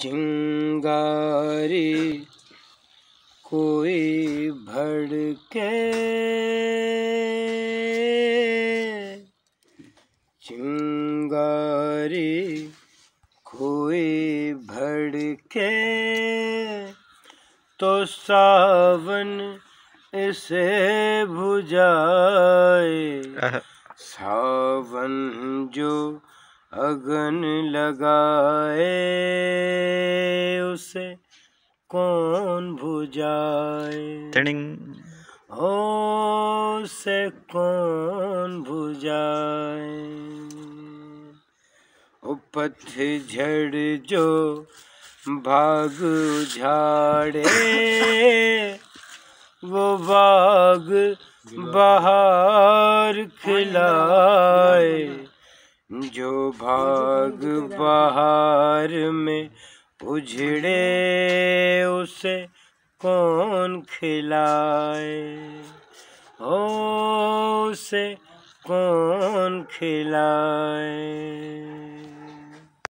चिंगारी कोई भड़के चिंगारे कोई भड़के तो सावन इसे भुजाए सावन जो अगन लगाए उसे कौन भुजाए टिंग हो से कौन भुजाए झड़ जो भाग झाड़े वो बाग बाहर खिलाए जो भाग बाहर में उजड़े उसे कौन खिलाए हो उसे कौन खिलाए